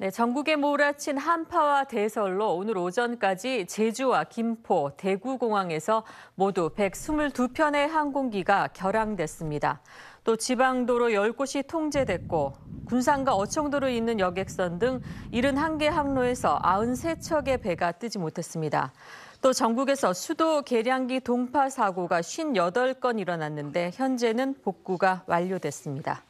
네, 전국에 몰아친 한파와 대설로 오늘 오전까지 제주와 김포, 대구 공항에서 모두 122편의 항공기가 결항됐습니다. 또 지방도로 10곳이 통제됐고 군산과 어청도로 있는 여객선 등 71개 항로에서 93척의 배가 뜨지 못했습니다. 또 전국에서 수도 계량기 동파 사고가 58건 일어났는데 현재는 복구가 완료됐습니다.